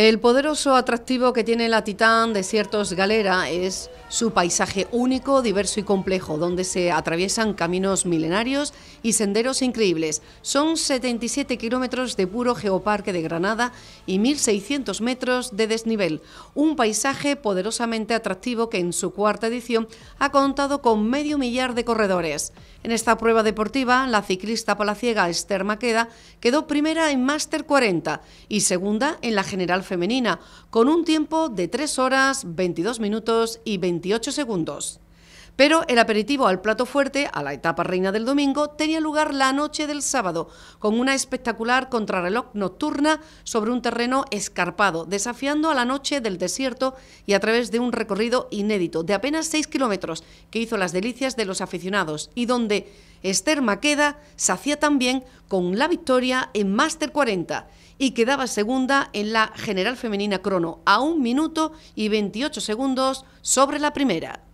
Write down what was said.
El poderoso atractivo que tiene la Titán Desiertos Galera es su paisaje único, diverso y complejo, donde se atraviesan caminos milenarios y senderos increíbles. Son 77 kilómetros de puro geoparque de Granada y 1.600 metros de desnivel. Un paisaje poderosamente atractivo que en su cuarta edición ha contado con medio millar de corredores. En esta prueba deportiva, la ciclista palaciega Esther Maqueda quedó primera en Master 40 y segunda en la General femenina, con un tiempo de 3 horas, 22 minutos y 28 segundos. Pero el aperitivo al plato fuerte, a la etapa reina del domingo, tenía lugar la noche del sábado, con una espectacular contrarreloj nocturna sobre un terreno escarpado, desafiando a la noche del desierto y a través de un recorrido inédito de apenas 6 kilómetros que hizo las delicias de los aficionados y donde Esther Maqueda se hacía también con la victoria en Master 40 y quedaba segunda en la general femenina crono a un minuto y 28 segundos sobre la primera.